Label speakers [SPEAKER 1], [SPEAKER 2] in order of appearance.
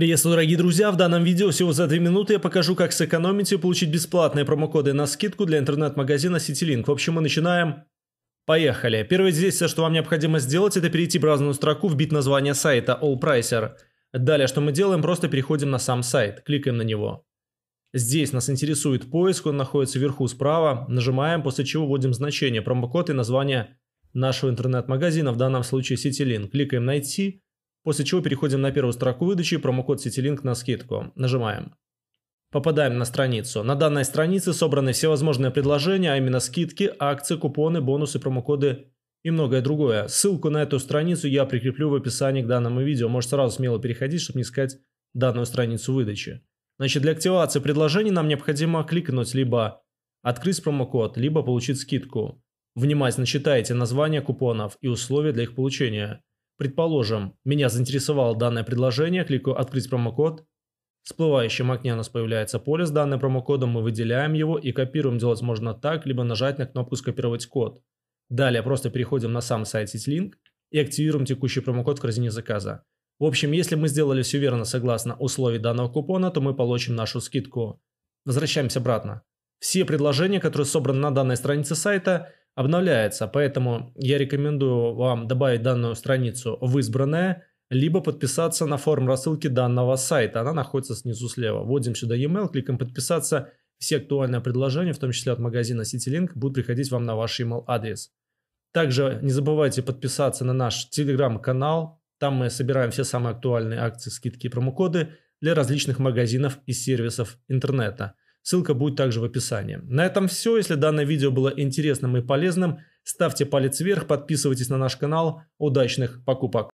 [SPEAKER 1] Приветствую, дорогие друзья! В данном видео всего за 2 минуты я покажу, как сэкономить и получить бесплатные промокоды на скидку для интернет-магазина CityLink. В общем, мы начинаем. Поехали! Первое действие, что вам необходимо сделать, это перейти в разную строку, вбить название сайта AllPricer. Далее, что мы делаем, просто переходим на сам сайт, кликаем на него. Здесь нас интересует поиск, он находится вверху справа, нажимаем, после чего вводим значение, промокод и название нашего интернет-магазина, в данном случае CityLink. Кликаем «Найти», После чего переходим на первую строку выдачи, промокод CityLink на скидку. Нажимаем. Попадаем на страницу. На данной странице собраны все возможные предложения, а именно скидки, акции, купоны, бонусы, промокоды и многое другое. Ссылку на эту страницу я прикреплю в описании к данному видео. Можете сразу смело переходить, чтобы не искать данную страницу выдачи. Значит, для активации предложений нам необходимо кликнуть либо открыть промокод, либо получить скидку. Внимательно читайте названия купонов и условия для их получения. Предположим, меня заинтересовало данное предложение, кликаю «Открыть промокод». В всплывающем окне у нас появляется поле с данным промокодом, мы выделяем его и копируем. Делать можно так, либо нажать на кнопку «Скопировать код». Далее просто переходим на сам сайт сетлинк и активируем текущий промокод в корзине заказа. В общем, если мы сделали все верно согласно условий данного купона, то мы получим нашу скидку. Возвращаемся обратно. Все предложения, которые собраны на данной странице сайта, обновляется. Поэтому я рекомендую вам добавить данную страницу в избранное, либо подписаться на форм рассылки данного сайта. Она находится снизу слева. Вводим сюда e-mail, кликаем подписаться. Все актуальные предложения, в том числе от магазина CityLink, будут приходить вам на ваш email адрес. Также не забывайте подписаться на наш телеграм-канал. Там мы собираем все самые актуальные акции, скидки и промокоды для различных магазинов и сервисов интернета. Ссылка будет также в описании. На этом все. Если данное видео было интересным и полезным, ставьте палец вверх, подписывайтесь на наш канал. Удачных покупок!